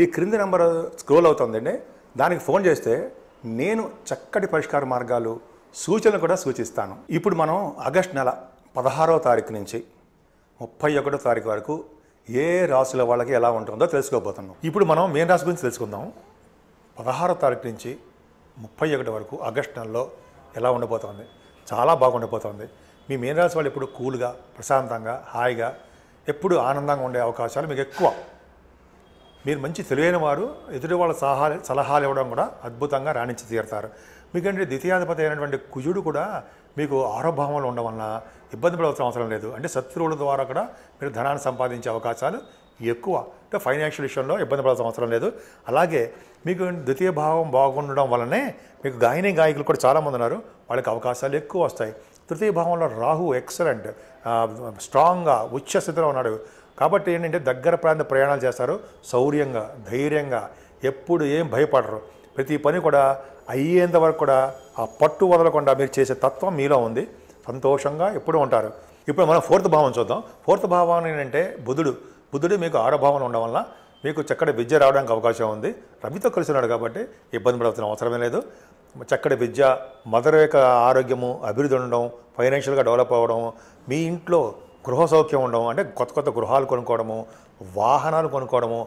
ఈ క్రింది number scroll అవుతుందండి దానికి ఫోన్ చేస్తే నేను చక్కటి పరిష్కార మార్గాలు సూచనలు కూడా సూచిస్తాను ఇప్పుడు మనం ఆగస్ట్ నెల పదహారవ తారీఖు నుంచి ముప్పై ఒకటో తారీఖు వరకు ఏ రాశుల వాళ్ళకి ఎలా ఉంటుందో తెలుసుకోబోతున్నాం ఇప్పుడు మనం మెయిన్ రాశి గురించి తెలుసుకుందాం పదహారో తారీఖు నుంచి ముప్పై ఒకటి వరకు ఆగస్ట్ నెలలో ఎలా ఉండబోతోంది చాలా బాగుండిపోతుంది మీ మెయిన్ రాశి వాళ్ళు ఎప్పుడు కూల్గా ప్రశాంతంగా హాయిగా ఎప్పుడు ఆనందంగా ఉండే అవకాశాలు మీకు ఎక్కువ మీరు మంచి తెలివైన వారు ఎదుటి వాళ్ళ సలహా సలహాలు ఇవ్వడం కూడా అద్భుతంగా రాణించి తీరుతారు మీకంటే ద్వితీయాధిపతి అయినటువంటి కుజుడు కూడా మీకు ఆరోభావంలో ఉండడం ఇబ్బంది పడవలసిన అవసరం లేదు అంటే శత్రువుల ద్వారా కూడా మీరు ధనాన్ని సంపాదించే అవకాశాలు ఎక్కువ అంటే ఫైనాన్షియల్ విషయంలో ఇబ్బంది పడాల్సిన అవసరం లేదు అలాగే మీకు ద్వితీయ భావం బాగుండడం వల్లనే మీకు గాయని గాయకులు కూడా చాలామంది ఉన్నారు వాళ్ళకి అవకాశాలు ఎక్కువ వస్తాయి తృతీయ భావంలో రాహు ఎక్సలెంట్ స్ట్రాంగ్గా ఉచ్చ స్థితిలో ఉన్నాడు కాబట్టి ఏంటంటే దగ్గర ప్రాంత ప్రయాణాలు చేస్తారు శౌర్యంగా ధైర్యంగా ఎప్పుడు ఏం భయపడరు ప్రతి పని కూడా అయ్యేంత వరకు కూడా ఆ పట్టు వదలకుండా మీరు చేసే తత్వం మీలో ఉంది సంతోషంగా ఎప్పుడూ ఉంటారు ఇప్పుడు మనం ఫోర్త్ భావం చూద్దాం ఫోర్త్ భావం ఏంటంటే బుధుడు బుధుడు మీకు ఆడభావన ఉండడం వల్ల మీకు చక్కటి విద్య రావడానికి అవకాశం ఉంది రవితో కలిసి ఉన్నాడు కాబట్టి ఇబ్బంది పడుతున్న అవసరమే లేదు చక్కటి విద్య మదర్ యొక్క ఆరోగ్యము అభివృద్ధి ఉండడం ఫైనాన్షియల్గా డెవలప్ అవ్వడం మీ ఇంట్లో గృహ సౌఖ్యం ఉండడం అంటే కొత్త కొత్త గృహాలు కొనుక్కోవడము వాహనాలు కొనుక్కోవడము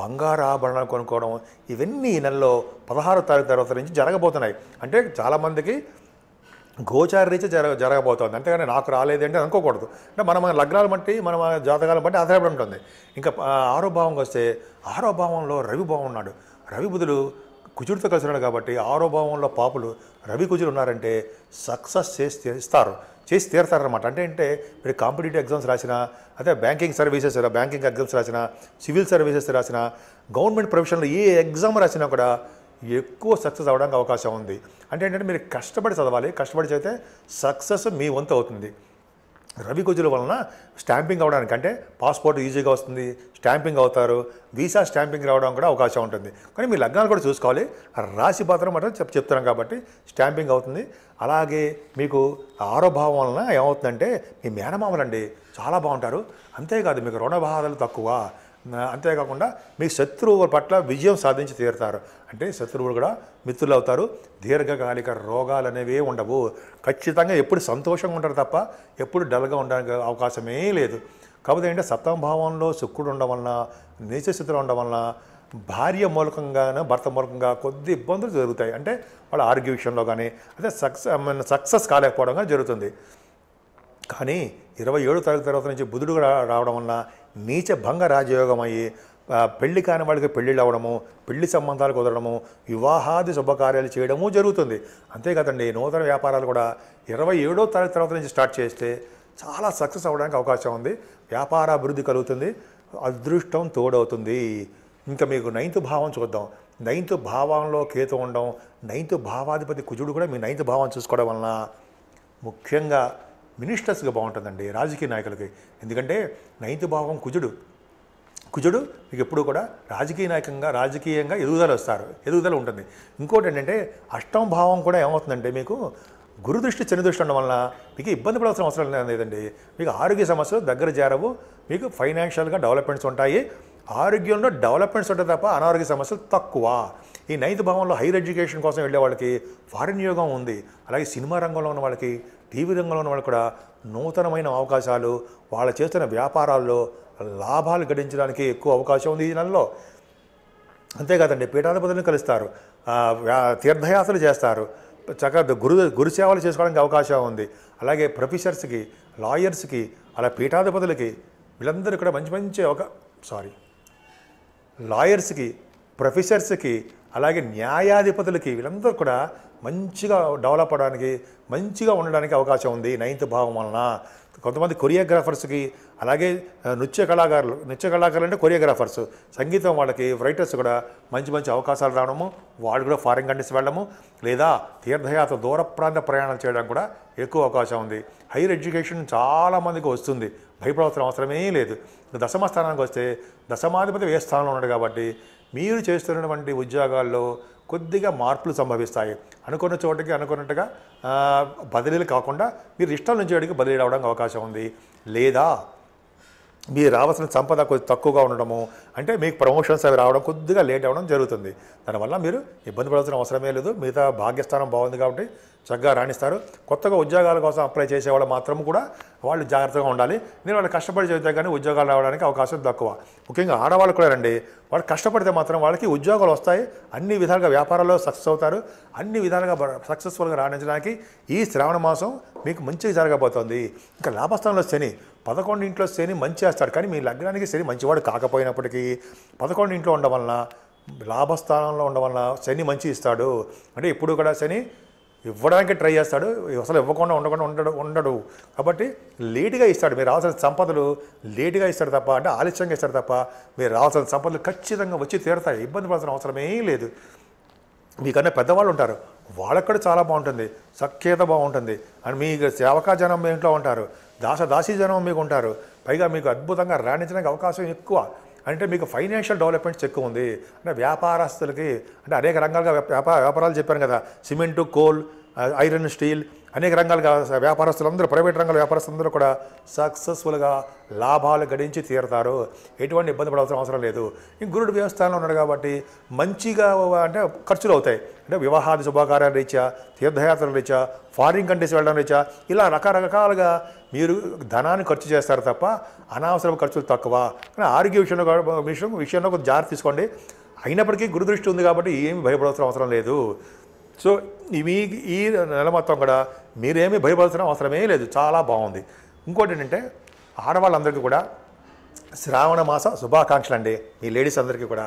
బంగారు ఆభరణాలు కొనుక్కోవడం ఇవన్నీ ఈ నెలలో పదహారు తారీఖు తర్వాత నుంచి జరగబోతున్నాయి అంటే చాలామందికి గోచార రీత్యా జరగ జరగబోతోంది అంతేగాని నాకు రాలేదు అంటే అనుకోకూడదు అంటే మనం మన లగ్నాలు బట్టి మన జాతకాలను బట్టి ఆధారపడి ఉంటుంది ఇంకా ఆరో భావంకి వస్తే ఆరో భావంలో రవి భావం ఉన్నాడు రవి బుధులు కుజుడితో కలిసి ఉన్నాడు కాబట్టి ఆరో భావంలో పాపులు రవి కుజుడు ఉన్నారంటే సక్సెస్ చేస్తే ఇస్తారు చేసి తీరతారనమాట అంటే అంటే మీరు కాంపిటేటివ్ ఎగ్జామ్స్ రాసినా అదే బ్యాంకింగ్ సర్వీసెస్ బ్యాంకింగ్ ఎగ్జామ్స్ రాసిన సివిల్ సర్వీసెస్ రాసినా గవర్నమెంట్ ప్రొఫెషన్లో ఏ ఎగ్జామ్ రాసినా కూడా ఎక్కువ సక్సెస్ అవ్వడానికి అవకాశం ఉంది అంటే ఏంటంటే మీరు కష్టపడి చదవాలి కష్టపడి చదివితే సక్సెస్ మీ వంతు అవుతుంది రవి గుజుల వలన స్టాంపింగ్ అవడానికి అంటే పాస్పోర్ట్ ఈజీగా వస్తుంది స్టాంపింగ్ అవుతారు వీసా స్టాంపింగ్ రావడం కూడా అవకాశం ఉంటుంది కానీ మీ లగ్నాలు కూడా చూసుకోవాలి రాశి పత్రం మాత్రం చెప్ చెప్తున్నాం కాబట్టి స్టాంపింగ్ అవుతుంది అలాగే మీకు ఆరోభావం వలన ఏమవుతుందంటే మీ మేనమామలండి చాలా బాగుంటారు అంతేకాదు మీకు రుణ బాధలు తక్కువ అంతేకాకుండా మీ శత్రువు పట్ల విజయం సాధించి తీరుతారు అంటే శత్రువులు కూడా మిత్రులు అవుతారు దీర్ఘకాలిక రోగాలు అనేవి ఉండవు ఖచ్చితంగా ఎప్పుడు సంతోషంగా ఉంటారు తప్ప ఎప్పుడు డల్గా ఉండడానికి అవకాశమే లేదు కాకపోతే ఏంటంటే సప్తమ భావంలో శుక్రుడు ఉండడం వలన నీచస్థితిలో ఉండడం వలన భార్య మూలకంగాను భర్త మూలకంగా కొద్ది ఇబ్బందులు జరుగుతాయి అంటే వాళ్ళ ఆరోగ్య విషయంలో కానీ అదే సక్సెస్ సక్సెస్ కాలేకపోవడంగా జరుగుతుంది కానీ ఇరవై ఏడు తారీఖు తర్వాత నుంచి బుధుడు రావడం వలన నీచ భంగ రాజయోగం అయ్యి పెళ్లి కాని వాళ్ళకి పెళ్ళిళ్ళు అవ్వడము పెళ్లి సంబంధాలు కుదరడము వివాహాది శుభకార్యాలు చేయడము జరుగుతుంది అంతే కదండి నూతన వ్యాపారాలు కూడా ఇరవై ఏడో తారీఖు తర్వాత నుంచి స్టార్ట్ చేస్తే చాలా సక్సెస్ అవ్వడానికి అవకాశం ఉంది వ్యాపార అభివృద్ధి కలుగుతుంది అదృష్టం తోడవుతుంది ఇంకా మీకు నైన్త్ భావం చూద్దాం నైన్త్ భావంలో కేతు ఉండడం నైన్త్ భావాధిపతి కుజుడు కూడా మీ నైన్త్ భావం చూసుకోవడం వలన ముఖ్యంగా మినిస్టర్స్గా బాగుంటుందండి రాజకీయ నాయకులకి ఎందుకంటే నైన్త్ భావం కుజుడు కుజుడు మీకు ఎప్పుడు కూడా రాజకీయ నాయకంగా రాజకీయంగా ఎదుగుదల వస్తారు ఎదుగుదల ఉంటుంది ఇంకోటి ఏంటంటే అష్టం భావం కూడా ఏమవుతుందంటే మీకు గురుదృష్టి దృష్టి ఉండడం వలన మీకు ఇబ్బంది పడాల్సిన అవసరం లేదండి మీకు ఆరోగ్య సమస్యలు దగ్గర చేరవు మీకు ఫైనాన్షియల్గా డెవలప్మెంట్స్ ఉంటాయి ఆరోగ్యంలో డెవలప్మెంట్స్ ఉంటాయి తప్ప అనారోగ్య సమస్యలు తక్కువ ఈ నైతి భావంలో హైయర్ ఎడ్యుకేషన్ కోసం వెళ్ళే వాళ్ళకి ఫారిన్ యోగం ఉంది అలాగే సినిమా రంగంలో ఉన్న వాళ్ళకి టీవీ రంగంలో ఉన్న వాళ్ళు కూడా నూతనమైన అవకాశాలు వాళ్ళు చేస్తున్న వ్యాపారాల్లో లాభాలు గడించడానికి ఎక్కువ అవకాశం ఉంది ఈ నెలలో అంతేకాదండి పీఠాధిపతులను కలుస్తారు తీర్థయాత్రలు చేస్తారు చక్కగా గురు గురు సేవలు చేసుకోవడానికి అవకాశం ఉంది అలాగే ప్రొఫెసర్స్కి లాయర్స్కి అలా పీఠాధిపతులకి వీళ్ళందరూ కూడా మంచి మంచి ఒక సారీ లాయర్స్కి ప్రొఫెసర్స్కి అలాగే న్యాయాధిపతులకి వీళ్ళందరూ కూడా మంచిగా డెవలప్ అవడానికి మంచిగా ఉండడానికి అవకాశం ఉంది నైన్త్ భావం వలన కొంతమంది కొరియోగ్రాఫర్స్కి అలాగే నృత్య కళాకారులు నృత్య కళాకారులు అంటే కొరియోగ్రాఫర్స్ సంగీతం వాళ్ళకి రైటర్స్ కూడా మంచి మంచి అవకాశాలు రావడము వాళ్ళు కూడా ఫారిన్ కంట్రీస్ వెళ్ళడము లేదా తీర్థయాత్ర దూర ప్రాంత ప్రయాణాలు చేయడం కూడా ఎక్కువ అవకాశం ఉంది హైయర్ ఎడ్యుకేషన్ చాలామందికి వస్తుంది భయపడవలసిన అవసరమే లేదు దశమ స్థానానికి వస్తే దశమాధిపతి ఏ స్థానంలో ఉన్నాడు కాబట్టి మీరు చేస్తున్నటువంటి ఉద్యోగాల్లో కొద్దిగా మార్పులు సంభవిస్తాయి అనుకున్న చోటకి అనుకున్నట్టుగా బదిలీలు కాకుండా మీరు ఇష్టం నుంచి వాడికి బదిలీ రావడానికి అవకాశం ఉంది లేదా మీరు రావాల్సిన సంపద కొద్ది తక్కువగా ఉండడము అంటే మీకు ప్రమోషన్స్ అవి రావడం కొద్దిగా లేట్ అవ్వడం జరుగుతుంది దానివల్ల మీరు ఇబ్బంది పడాల్సిన అవసరమే లేదు మిగతా భాగ్యస్థానం బాగుంది కాబట్టి చక్కగా రాణిస్తారు కొత్తగా ఉద్యోగాల కోసం అప్లై చేసేవాళ్ళు మాత్రం కూడా వాళ్ళు జాగ్రత్తగా ఉండాలి నేను వాళ్ళు కష్టపడి చదివితే కానీ ఉద్యోగాలు రావడానికి అవకాశం తక్కువ ముఖ్యంగా ఆడవాళ్ళు కూడా రండి వాళ్ళు కష్టపడితే మాత్రం వాళ్ళకి ఉద్యోగాలు వస్తాయి అన్ని విధాలుగా వ్యాపారాల్లో సక్సెస్ అవుతారు అన్ని విధాలుగా సక్సెస్ఫుల్గా రాణించడానికి ఈ శ్రావణ మాసం మీకు మంచిగా జరగబోతోంది ఇంకా లాభస్థానంలో శని పదకొండు ఇంట్లో శని మంచి వేస్తాడు కానీ మీ లగ్నానికి శని మంచివాడు కాకపోయినప్పటికీ ఇంట్లో ఉండడం వలన లాభస్థానంలో ఉండడం వలన శని మంచి ఇస్తాడు అంటే ఇప్పుడు కూడా శని ఇవ్వడానికి ట్రై చేస్తాడు అసలు ఇవ్వకుండా ఉండకుండా ఉండడు ఉండడు కాబట్టి లేటుగా ఇస్తాడు మీరు రావాల్సిన సంపదలు లేటుగా ఇస్తాడు తప్ప అంటే ఆలస్యంగా ఇస్తాడు తప్ప మీరు రావాల్సిన సంపదలు ఖచ్చితంగా వచ్చి తీరుతాయి ఇబ్బంది పడాల్సిన అవసరమే లేదు మీకన్నా పెద్దవాళ్ళు ఉంటారు వాళ్ళక్కడ చాలా బాగుంటుంది సఖ్యత బాగుంటుంది అండ్ మీ సేవకా జనం మీ ఇంట్లో ఉంటారు దాస దాసీ జనం మీకు ఉంటారు పైగా మీకు అద్భుతంగా రాణించడానికి అవకాశం ఎక్కువ అంటే మీకు ఫైనాన్షియల్ డెవలప్మెంట్ చెక్ ఉంది అంటే వ్యాపారస్తులకి అంటే అనేక రంగాలుగా వ్యాపారాలు చెప్పాను కదా సిమెంటు కోల్ ఐరన్ స్టీల్ అనేక రంగాలుగా వ్యాపారస్తులందరూ ప్రైవేట్ రంగాల వ్యాపారస్తులందరూ కూడా సక్సెస్ఫుల్గా లాభాలు గడించి తీరుతారు ఎటువంటి ఇబ్బంది పడాల్సిన అవసరం లేదు గురుడు వ్యవస్థానంలో ఉన్నాడు కాబట్టి మంచిగా అంటే ఖర్చులు అవుతాయి అంటే వివాహాది శుభకార్యాల రీత్యా తీర్థయాత్రల రీత్యా ఫారిన్ కంట్రీస్ వెళ్ళడం రీత్యా ఇలా రకరకాలుగా మీరు ధనాన్ని ఖర్చు చేస్తారు తప్ప అనవసరం ఖర్చులు తక్కువ కానీ ఆరోగ్య విషయంలో విషయం విషయంలో కొంచెం జాగ్రత్త తీసుకోండి అయినప్పటికీ గురుదృష్టి ఉంది కాబట్టి ఏమి భయపడాల్సిన అవసరం లేదు సో మీ ఈ నెల మొత్తం కూడా మీరేమీ భయపడాల్సిన అవసరమే లేదు చాలా బాగుంది ఇంకోటి ఏంటంటే ఆడవాళ్ళందరికీ కూడా శ్రావణ మాస శుభాకాంక్షలు అండి మీ లేడీస్ అందరికీ కూడా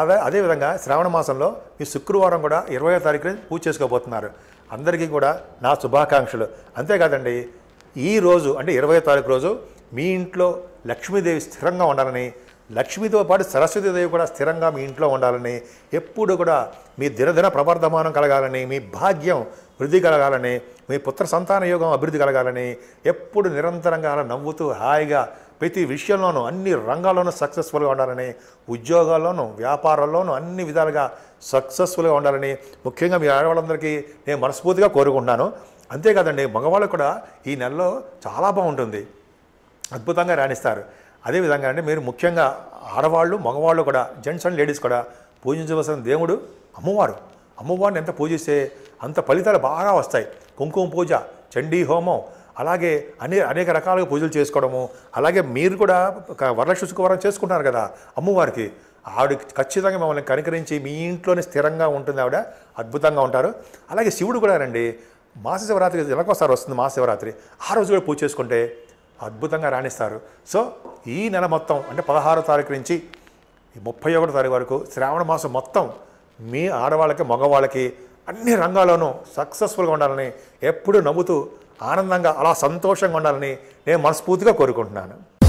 అదే అదేవిధంగా శ్రావణ మాసంలో మీ శుక్రవారం కూడా ఇరవై తారీఖున పూజ చేసుకోబోతున్నారు అందరికీ కూడా నా శుభాకాంక్షలు అంతేకాదండి ఈరోజు అంటే ఇరవై తారీఖు రోజు మీ ఇంట్లో లక్ష్మీదేవి స్థిరంగా ఉండాలని లక్ష్మితో పాటు దేవి కూడా స్థిరంగా మీ ఇంట్లో ఉండాలని ఎప్పుడు కూడా మీ దినదిన ప్రవర్ధమానం కలగాలని మీ భాగ్యం వృద్ధి కలగాలని మీ పుత్ర సంతాన యోగం అభివృద్ధి కలగాలని ఎప్పుడు నిరంతరంగా అలా నవ్వుతూ హాయిగా ప్రతి విషయంలోనూ అన్ని రంగాల్లోనూ సక్సెస్ఫుల్గా ఉండాలని ఉద్యోగాల్లోనూ వ్యాపారాల్లోనూ అన్ని విధాలుగా సక్సెస్ఫుల్గా ఉండాలని ముఖ్యంగా మీ ఆడవాళ్ళందరికీ నేను మనస్ఫూర్తిగా కోరుకుంటున్నాను అంతేకాదండి మగవాళ్ళు కూడా ఈ నెలలో చాలా బాగుంటుంది అద్భుతంగా రాణిస్తారు అదేవిధంగా అంటే మీరు ముఖ్యంగా ఆడవాళ్ళు మగవాళ్ళు కూడా జెంట్స్ అండ్ లేడీస్ కూడా పూజించవలసిన దేవుడు అమ్మవారు అమ్మవారిని ఎంత పూజిస్తే అంత ఫలితాలు బాగా వస్తాయి కుంకుమ పూజ చండీ హోమం అలాగే అనే అనేక రకాలుగా పూజలు చేసుకోవడము అలాగే మీరు కూడా వరలక్ష్మి శుక్రవారం చేసుకుంటున్నారు కదా అమ్మవారికి ఆవిడ ఖచ్చితంగా మమ్మల్ని కనికరించి మీ ఇంట్లోనే స్థిరంగా ఉంటుంది ఆవిడ అద్భుతంగా ఉంటారు అలాగే శివుడు కూడా రండి మాస శివరాత్రి నెలకోసారి వస్తుంది శివరాత్రి ఆ రోజు కూడా పూజ చేసుకుంటే అద్భుతంగా రాణిస్తారు సో ఈ నెల మొత్తం అంటే పదహారో తారీఖు నుంచి ముప్పై ఒకటో తారీఖు వరకు శ్రావణ మాసం మొత్తం మీ ఆడవాళ్ళకి మగవాళ్ళకి అన్ని రంగాల్లోనూ సక్సెస్ఫుల్గా ఉండాలని ఎప్పుడూ నవ్వుతూ ఆనందంగా అలా సంతోషంగా ఉండాలని నేను మనస్ఫూర్తిగా కోరుకుంటున్నాను